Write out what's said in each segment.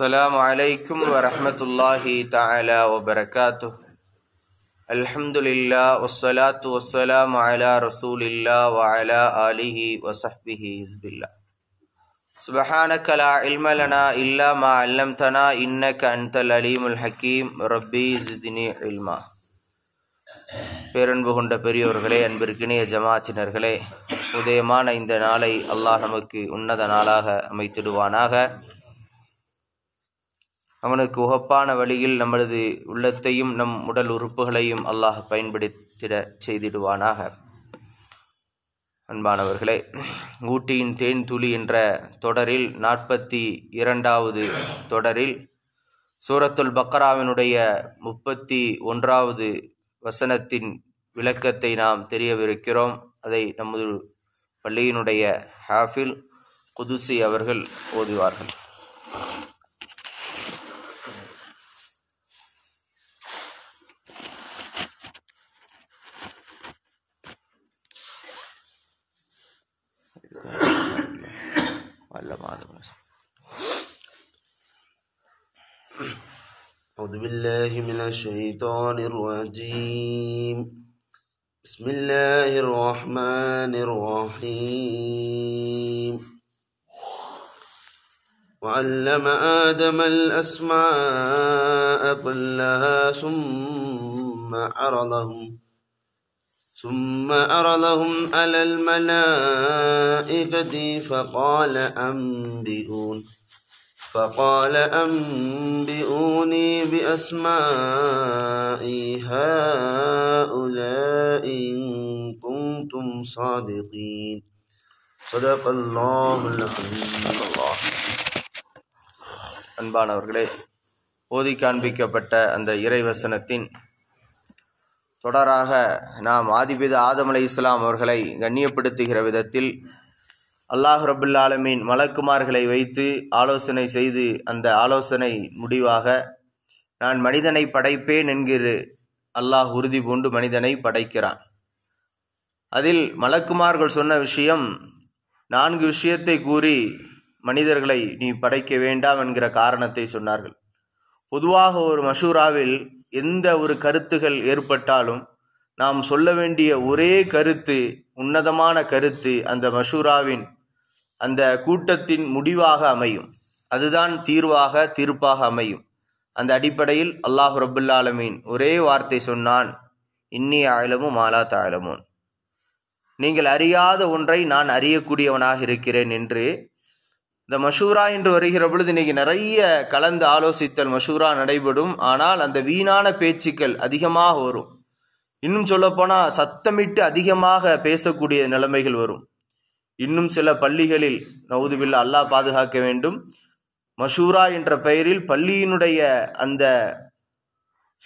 السلام عليكم ورحمة الله تعالى وبركاته الحمد لله والصلاة والسلام على رسول الله وعلى آله وصحبه حزب الله سبحانك لا علم لنا إلا ما علمتنا إنك أنت العليم الحكيم ربي زدني علما பேரன்பு கொண்ட பெரியோர்களே அன்பிற்கினிய ஜமாத்தினர்களே உதயமான இந்த நாளை அல்லாஹ் நமக்கு உன்னத நாளாக அமைத்திடுவானாக அவனுக்கு உகப்பான வழியில் நமது உள்ளத்தையும் நம் உடல் உறுப்புகளையும் அல்லாஹ் பயன்படுத்திட செய்திடுவானாக அன்பானவர்களே ஊட்டியின் தேன் துளி என்ற தொடரில் நாற்பத்தி இரண்டாவது தொடரில் சூரத்துல் பக்கராவினுடைய முப்பத்தி ஒன்றாவது வசனத்தின் விளக்கத்தை நாம் தெரியவிருக்கிறோம் அதை நமது பள்ளியினுடைய ஹாஃபில் குதுசி அவர்கள் ஓதுவார்கள் وعلم آدم الأسماء أعوذ بالله من الشيطان الرجيم بسم الله الرحمن الرحيم وعلم آدم الأسماء كلها ثم عرضهم ثم أرضهم على الملائكة فقال أنبئون فقال أنبئوني بأسماء هؤلاء إن كنتم صادقين صدق الله العظيم الله أنبانا ورقلي كان بيكا ஓதி காண்பிக்கப்பட்ட அந்த وسنتين தொடராக நாம் ஆதிபித ஆதமலை இஸ்லாம் அவர்களை கண்ணியப்படுத்துகிற விதத்தில் அல்லாஹ் ஆலமின் மலக்குமார்களை வைத்து ஆலோசனை செய்து அந்த ஆலோசனை முடிவாக நான் மனிதனை படைப்பேன் என்கிற அல்லாஹ் உறுதி பூண்டு மனிதனை படைக்கிறான் அதில் மலக்குமார்கள் சொன்ன விஷயம் நான்கு விஷயத்தை கூறி மனிதர்களை நீ படைக்க வேண்டாம் என்கிற காரணத்தை சொன்னார்கள் பொதுவாக ஒரு மஷூராவில் எந்த ஒரு கருத்துகள் ஏற்பட்டாலும் நாம் சொல்ல வேண்டிய ஒரே கருத்து உன்னதமான கருத்து அந்த மஷூராவின் அந்த கூட்டத்தின் முடிவாக அமையும் அதுதான் தீர்வாக தீர்ப்பாக அமையும் அந்த அடிப்படையில் அல்லாஹ் ரபுல்லாலமீன் ஒரே வார்த்தை சொன்னான் இன்னி ஆயிலமும் மாலா தாயிலமும் நீங்கள் அறியாத ஒன்றை நான் அறியக்கூடியவனாக இருக்கிறேன் என்று இந்த மஷூரா என்று வருகிற பொழுது இன்னைக்கு நிறைய கலந்து ஆலோசித்தல் மஷூரா நடைபெறும் ஆனால் அந்த வீணான பேச்சுக்கள் அதிகமாக வரும் இன்னும் சொல்லப்போனால் சத்தமிட்டு அதிகமாக பேசக்கூடிய நிலைமைகள் வரும் இன்னும் சில பள்ளிகளில் நவுதுவில் அல்லாஹ் பாதுகாக்க வேண்டும் மஷூரா என்ற பெயரில் பள்ளியினுடைய அந்த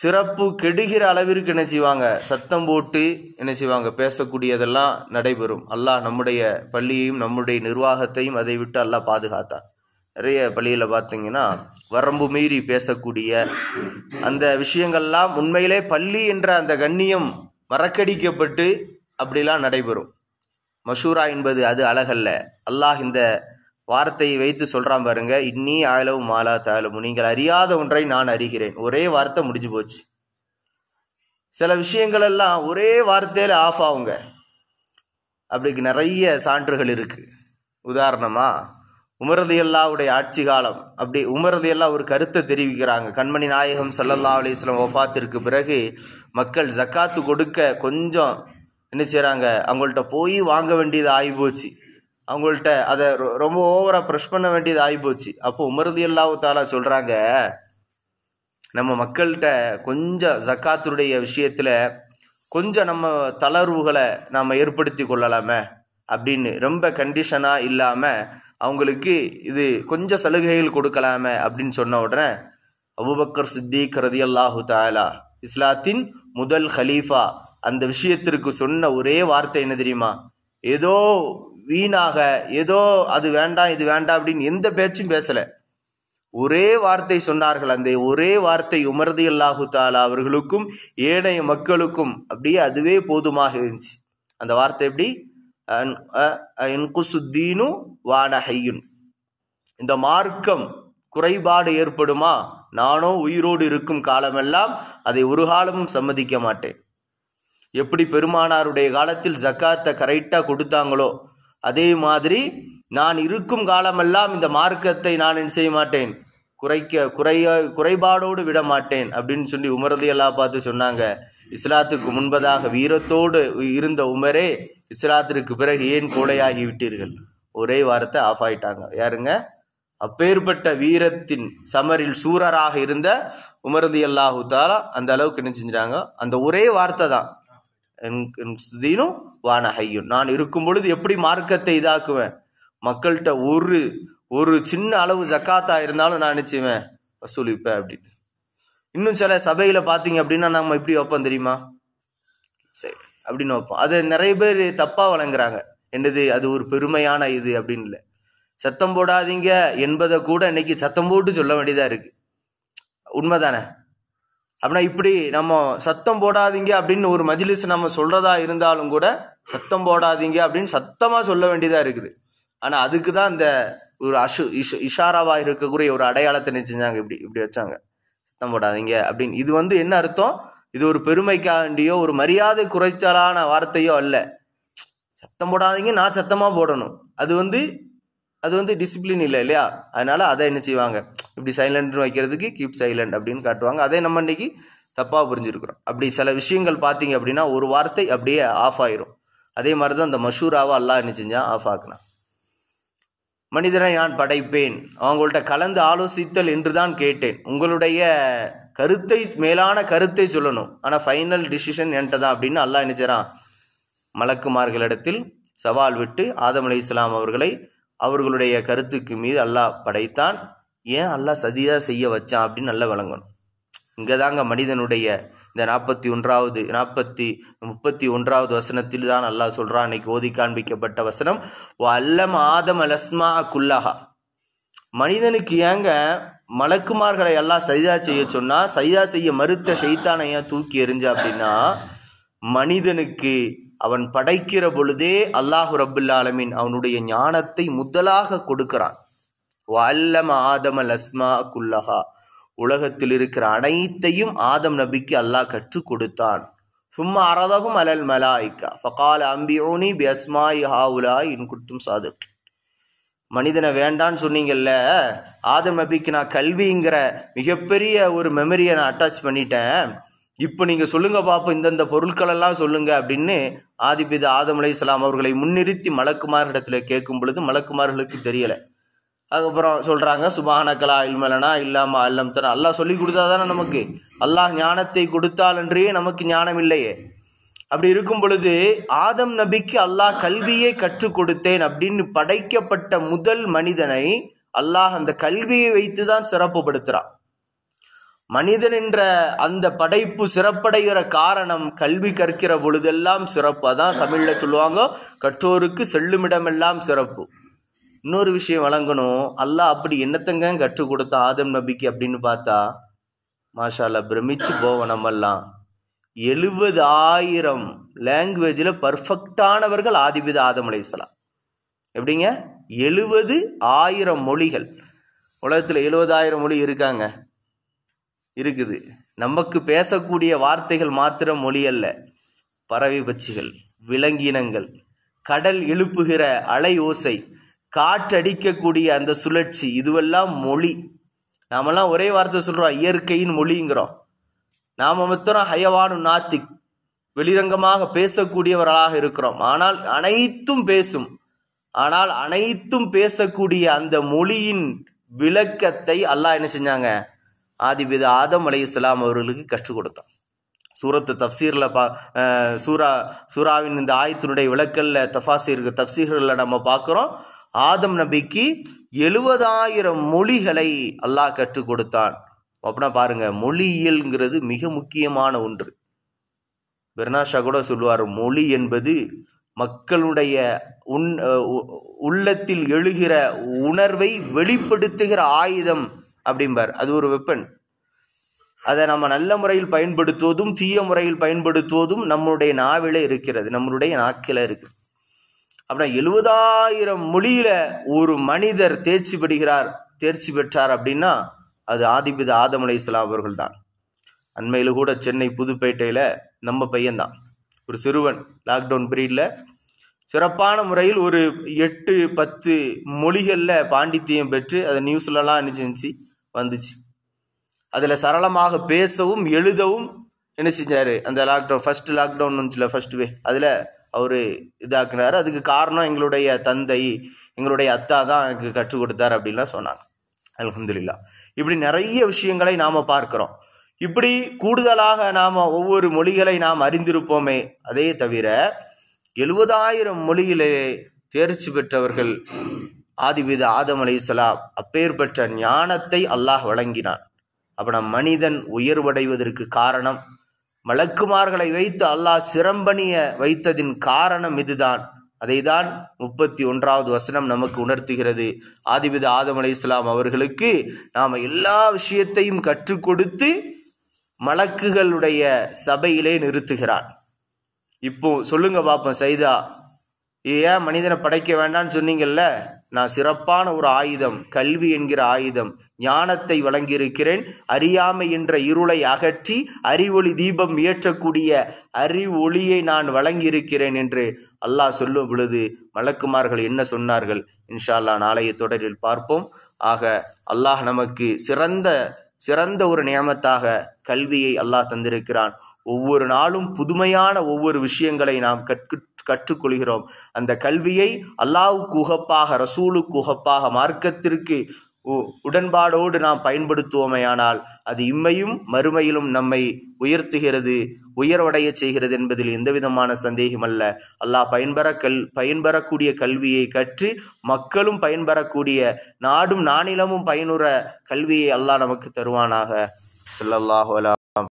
சிறப்பு கெடுகிற அளவிற்கு என்ன செய்வாங்க சத்தம் போட்டு என்ன செய்வாங்க பேசக்கூடியதெல்லாம் நடைபெறும் அல்லாஹ் நம்முடைய பள்ளியையும் நம்முடைய நிர்வாகத்தையும் அதை விட்டு அல்லாஹ் பாதுகாத்தான் நிறைய பள்ளியில் பார்த்தீங்கன்னா வரம்பு மீறி பேசக்கூடிய அந்த விஷயங்கள்லாம் உண்மையிலே பள்ளி என்ற அந்த கண்ணியம் மறக்கடிக்கப்பட்டு அப்படிலாம் நடைபெறும் மஷூரா என்பது அது அழகல்ல அல்லாஹ் இந்த வார்த்தையை வைத்து சொல்கிறான் பாருங்க இன்னி ஆயளவு மாலா தாயலவும் நீங்கள் அறியாத ஒன்றை நான் அறிகிறேன் ஒரே வார்த்தை முடிஞ்சு போச்சு சில விஷயங்கள் எல்லாம் ஒரே வார்த்தையில் ஆஃப் ஆகுங்க அப்படிக்கு நிறைய சான்றுகள் இருக்குது உதாரணமாக உமரதியல்லாவுடைய ஆட்சி காலம் அப்படி உமரதியல்லா ஒரு கருத்தை தெரிவிக்கிறாங்க கண்மணி நாயகம் சல்லல்லா அலிஸ்லாம் ஒஃபாத்திற்கு பிறகு மக்கள் ஜக்காத்து கொடுக்க கொஞ்சம் என்ன செய்கிறாங்க அவங்கள்ட்ட போய் வாங்க வேண்டியது ஆகி போச்சு அவங்கள்ட்ட அதை ரொம்ப ஓவராக ப்ரெஷ் பண்ண வேண்டியது ஆகிப்போச்சு அப்போ உமரதி அல்லாவுத்தாலா சொல்கிறாங்க நம்ம மக்கள்கிட்ட கொஞ்சம் ஜக்காத்துடைய விஷயத்தில் கொஞ்சம் நம்ம தளர்வுகளை நாம் ஏற்படுத்தி கொள்ளலாமே அப்படின்னு ரொம்ப கண்டிஷனாக இல்லாமல் அவங்களுக்கு இது கொஞ்சம் சலுகைகள் கொடுக்கலாமே அப்படின்னு சொன்ன உடனே அபுபக்கர் சித்திக் ரதி அல்லாஹு தாலா இஸ்லாத்தின் முதல் ஹலீஃபா அந்த விஷயத்திற்கு சொன்ன ஒரே வார்த்தை என்ன தெரியுமா ஏதோ வீணாக ஏதோ அது வேண்டாம் இது வேண்டாம் அப்படின்னு எந்த பேச்சும் பேசலை ஒரே வார்த்தை சொன்னார்கள் அந்த ஒரே வார்த்தை உமரது அல்லாஹு தாலா அவர்களுக்கும் ஏனைய மக்களுக்கும் அப்படியே அதுவே போதுமாக இருந்துச்சு அந்த வார்த்தை எப்படி குசுத்தீனு வானஹையுன் இந்த மார்க்கம் குறைபாடு ஏற்படுமா நானோ உயிரோடு இருக்கும் காலமெல்லாம் அதை ஒரு காலமும் சம்மதிக்க மாட்டேன் எப்படி பெருமானாருடைய காலத்தில் ஜக்காத்தை கரெக்டாக கொடுத்தாங்களோ அதே மாதிரி நான் இருக்கும் காலமெல்லாம் இந்த மார்க்கத்தை நான் என்ன செய்ய மாட்டேன் குறைக்க குறைய குறைபாடோடு விட மாட்டேன் அப்படின்னு சொல்லி உமரது எல்லாம் பார்த்து சொன்னாங்க இஸ்லாத்துக்கு முன்பதாக வீரத்தோடு இருந்த உமரே இஸ்லாத்திற்கு பிறகு ஏன் கோடையாகி விட்டீர்கள் ஒரே வாரத்தை ஆஃப் ஆயிட்டாங்க யாருங்க அப்பேற்பட்ட வீரத்தின் சமரில் சூரராக இருந்த உமரது அல்லாஹு தாலா அந்த அளவுக்கு என்ன செஞ்சாங்க அந்த ஒரே வார்த்தை தான் தீனும் ஹையும் நான் இருக்கும் பொழுது எப்படி மார்க்கத்தை இதாக்குவேன் மக்கள்கிட்ட ஒரு ஒரு சின்ன அளவு ஜக்காத்தா இருந்தாலும் நான் நினைச்சுவேன் வசூலிப்பேன் அப்படின்னு இன்னும் சில சபையில் பார்த்தீங்க அப்படின்னா நம்ம இப்படி வைப்போம் தெரியுமா சரி அப்படின்னு வைப்போம் அதை நிறைய பேர் தப்பாக வழங்குறாங்க என்னது அது ஒரு பெருமையான இது அப்படின்னு இல்லை சத்தம் போடாதீங்க என்பதை கூட இன்னைக்கு சத்தம் போட்டு சொல்ல வேண்டியதாக இருக்குது உண்மைதானே அப்படின்னா இப்படி நம்ம சத்தம் போடாதீங்க அப்படின்னு ஒரு மஜிலிஸ் நம்ம சொல்கிறதா இருந்தாலும் கூட சத்தம் போடாதீங்க அப்படின்னு சத்தமாக சொல்ல வேண்டியதாக இருக்குது ஆனால் அதுக்கு தான் இந்த ஒரு அஷு இஷ் இஷாராவாக இருக்கக்கூடிய ஒரு அடையாளத்தை நினைச்சாங்க இப்படி இப்படி வச்சாங்க சத்தம் போடாதீங்க அப்படின்னு இது வந்து என்ன அர்த்தம் இது ஒரு பெருமைக்காண்டியோ ஒரு மரியாதை குறைச்சலான வார்த்தையோ அல்ல சத்தம் போடாதீங்க நான் சத்தமாக போடணும் அது வந்து அது வந்து டிசிப்ளின் இல்லை இல்லையா அதனால் அதை என்ன செய்வாங்க இப்படி சைலண்ட்னு வைக்கிறதுக்கு கீப் சைலண்ட் அப்படின்னு காட்டுவாங்க அதே நம்ம இன்றைக்கி தப்பாக புரிஞ்சுருக்குறோம் அப்படி சில விஷயங்கள் பார்த்தீங்க அப்படின்னா ஒரு வார்த்தை அப்படியே ஆஃப் ஆயிரும் அதே மாதிரி தான் அந்த மஷூராவை அல்லா என்ன செஞ்சால் ஆஃப் ஆக்கினான் மனிதனை நான் படைப்பேன் அவங்கள்ட்ட கலந்து ஆலோசித்தல் என்று தான் கேட்டேன் உங்களுடைய கருத்தை மேலான கருத்தை சொல்லணும் ஆனால் ஃபைனல் டிசிஷன் என்கிட்ட தான் அப்படின்னு அல்லா நினைச்சான் மலக்குமார்களிடத்தில் சவால் விட்டு ஆதம் அலி இஸ்லாம் அவர்களை அவர்களுடைய கருத்துக்கு மீது அல்லாஹ் படைத்தான் ஏன் அல்லாஹ் சதியாக செய்ய வச்சான் அப்படின்னு நல்லா விளங்கணும் இங்கே தாங்க மனிதனுடைய இந்த நாற்பத்தி ஒன்றாவது நாற்பத்தி முப்பத்தி ஒன்றாவது வசனத்தில் தான் நல்லா சொல்கிறான் அன்னைக்கு ஓதி காண்பிக்கப்பட்ட வசனம் அல்லம் ஆதம் அலஸ்மா குல்லாஹா மனிதனுக்கு ஏங்க மலக்குமார்களை எல்லாம் சைதா செய்ய சொன்னால் சைதா செய்ய மறுத்த சைத்தானை ஏன் தூக்கி எறிஞ்ச அப்படின்னா மனிதனுக்கு அவன் படைக்கிற பொழுதே அல்லாஹு ரபுல்லாலமின் அவனுடைய ஞானத்தை முதலாக கொடுக்கிறான் வல்லம் ஆதம் அல் அஸ்மா குல்லஹா உலகத்தில் இருக்கிற அனைத்தையும் ஆதம் நபிக்கு அல்லாஹ் கற்றுக் கொடுத்தான் சும்மா அறதகும் அலல் மலாய்க்கா ஃபகால் அம்பியோனி பி ஹா ஹாவுலா இன் குட்டும் சாது மனிதனை வேண்டான்னு சொன்னீங்கல்ல ஆதம் நபிக்கு நான் கல்விங்கிற மிகப்பெரிய ஒரு மெமரியை நான் அட்டாச் பண்ணிட்டேன் இப்போ நீங்கள் சொல்லுங்க பார்ப்போம் இந்தந்த பொருட்களெல்லாம் சொல்லுங்க அப்படின்னு ஆதிபித ஆதம் அலி இஸ்லாம் அவர்களை முன்னிறுத்தி இடத்துல கேட்கும் பொழுது மலக்குமார்களுக்கு தெரியலை அதுக்கப்புறம் சொல்கிறாங்க சுபானக்கலா இல்மலனா இல்லாமல் அல்லம் தரா அல்லா சொல்லி கொடுத்தா தானே நமக்கு அல்லாஹ் ஞானத்தை கொடுத்தால் என்றே நமக்கு ஞானம் இல்லையே அப்படி இருக்கும் பொழுது ஆதம் நபிக்கு அல்லாஹ் கல்வியை கற்றுக் கொடுத்தேன் அப்படின்னு படைக்கப்பட்ட முதல் மனிதனை அல்லாஹ் அந்த கல்வியை வைத்து தான் சிறப்புப்படுத்துகிறான் மனிதன் என்ற அந்த படைப்பு சிறப்படைகிற காரணம் கல்வி கற்கிற பொழுதெல்லாம் சிறப்பு அதான் தமிழில் சொல்லுவாங்க கற்றோருக்கு செல்லுமிடமெல்லாம் சிறப்பு இன்னொரு விஷயம் வழங்கணும் அல்லாஹ் அப்படி என்னத்தங்க கற்றுக் கொடுத்தா ஆதம் நபிக்கு அப்படின்னு பார்த்தா மாஷாலா பிரமிச்சு போவோம் நம்மெல்லாம் எழுபது ஆயிரம் லாங்குவேஜில் பர்ஃபெக்டானவர்கள் ஆதிபித ஆதம் அலைசலாம் எப்படிங்க எழுபது ஆயிரம் மொழிகள் உலகத்தில் எழுபதாயிரம் மொழி இருக்காங்க இருக்குது நமக்கு பேசக்கூடிய வார்த்தைகள் மாத்திரம் மொழி அல்ல பறவை பட்சிகள் விலங்கினங்கள் கடல் எழுப்புகிற அலை ஓசை காற்றடிக்கக்கூடிய அந்த சுழற்சி இதுவெல்லாம் மொழி நாமெல்லாம் ஒரே வார்த்தை சொல்கிறோம் இயற்கையின் மொழிங்கிறோம் நாம் மொத்தம் ஹயவானு நாத்திக் வெளிரங்கமாக பேசக்கூடியவர்களாக இருக்கிறோம் ஆனால் அனைத்தும் பேசும் ஆனால் அனைத்தும் பேசக்கூடிய அந்த மொழியின் விளக்கத்தை அல்லாஹ் என்ன செஞ்சாங்க ஆதிபித ஆதம் அலை அவர்களுக்கு கற்றுக் கொடுத்தோம் சூரத்து தப்சீரில் பா சூரா சூறாவின் இந்த ஆயத்தினுடைய விளக்கல்ல தஃபாசீருக்கு தப்சீர்களில் நம்ம பார்க்குறோம் ஆதம் நபிக்கு எழுபதாயிரம் மொழிகளை அல்லாஹ் கற்றுக் கொடுத்தான் அப்படின்னா பாருங்கள் மொழியியல்ங்கிறது மிக முக்கியமான ஒன்று பெர்னாஷா கூட சொல்லுவார் மொழி என்பது மக்களுடைய உன் உள்ளத்தில் எழுகிற உணர்வை வெளிப்படுத்துகிற ஆயுதம் அப்படிம்பார் அது ஒரு வெப்பன் அதை நம்ம நல்ல முறையில் பயன்படுத்துவதும் தீய முறையில் பயன்படுத்துவதும் நம்மளுடைய நாவில் இருக்கிறது நம்மளுடைய நாக்கில் இருக்குது அப்படின்னா எழுபதாயிரம் மொழியில் ஒரு மனிதர் தேர்ச்சி பெறுகிறார் தேர்ச்சி பெற்றார் அப்படின்னா அது ஆதிபித ஆதமலை இஸ்லாம் அவர்கள் தான் அண்மையில் கூட சென்னை புதுப்பேட்டையில் நம்ம பையன்தான் ஒரு சிறுவன் லாக்டவுன் பீரியடில் சிறப்பான முறையில் ஒரு எட்டு பத்து மொழிகளில் பாண்டித்தியம் பெற்று அதை நியூஸ்லலாம் அனுச்சிருந்துச்சு வந்துச்சு அதில் சரளமாக பேசவும் எழுதவும் என்ன செஞ்சார் அந்த லாக்டவுன் ஃபஸ்ட்டு லாக்டவுன் இருந்துச்சுல ஃபஸ்ட்டு வே அதில் அவர் இதாக்குனார் அதுக்கு காரணம் எங்களுடைய தந்தை எங்களுடைய அத்தா தான் எனக்கு கற்றுக் கொடுத்தார் அப்படின்லாம் சொன்னாங்க அலமதுல்லா இப்படி நிறைய விஷயங்களை நாம் பார்க்குறோம் இப்படி கூடுதலாக நாம் ஒவ்வொரு மொழிகளை நாம் அறிந்திருப்போமே அதே தவிர எழுபதாயிரம் மொழியிலே தேர்ச்சி பெற்றவர்கள் ஆதிபித ஆதம் அலி இஸ்லாம் அப்பேற்பட்ட ஞானத்தை அல்லாஹ் வழங்கினான் அப்போ மனிதன் உயர்வடைவதற்கு காரணம் மலக்குமார்களை வைத்து அல்லாஹ் சிரம்பணிய வைத்ததின் காரணம் இதுதான் அதை தான் முப்பத்தி ஒன்றாவது வசனம் நமக்கு உணர்த்துகிறது ஆதிபதி ஆதம் அலி இஸ்லாம் அவர்களுக்கு நாம் எல்லா விஷயத்தையும் கற்றுக் கொடுத்து மலக்குகளுடைய சபையிலே நிறுத்துகிறான் இப்போ சொல்லுங்க பார்ப்போம் சைதா ஏன் மனிதனை படைக்க வேண்டாம்னு சொன்னீங்கல்ல நான் சிறப்பான ஒரு ஆயுதம் கல்வி என்கிற ஆயுதம் ஞானத்தை வழங்கியிருக்கிறேன் அறியாமை என்ற இருளை அகற்றி அறிவொளி தீபம் இயற்றக்கூடிய அறிவொளியை நான் வழங்கியிருக்கிறேன் என்று அல்லாஹ் சொல்லும் பொழுது மலக்குமார்கள் என்ன சொன்னார்கள் இன்ஷா அல்லா நாளைய தொடரில் பார்ப்போம் ஆக அல்லாஹ் நமக்கு சிறந்த சிறந்த ஒரு நியமத்தாக கல்வியை அல்லாஹ் தந்திருக்கிறான் ஒவ்வொரு நாளும் புதுமையான ஒவ்வொரு விஷயங்களை நாம் கற்க கற்றுக்கொள்கிறோம் அந்த கல்வியை அல்லாவுக்கு உகப்பாக ரசூலுக்கு உகப்பாக மார்க்கத்திற்கு உடன்பாடோடு நாம் பயன்படுத்துவோமையானால் அது இம்மையும் மறுமையிலும் நம்மை உயர்த்துகிறது உயர்வடைய செய்கிறது என்பதில் எந்தவிதமான சந்தேகமல்ல அல்லாஹ் பயன்பெற கல் பயன்பெறக்கூடிய கல்வியை கற்று மக்களும் பயன்பெறக்கூடிய நாடும் நானிலமும் பயனுற கல்வியை அல்லாஹ் நமக்கு தருவானாக சொல்லல்லாஹ்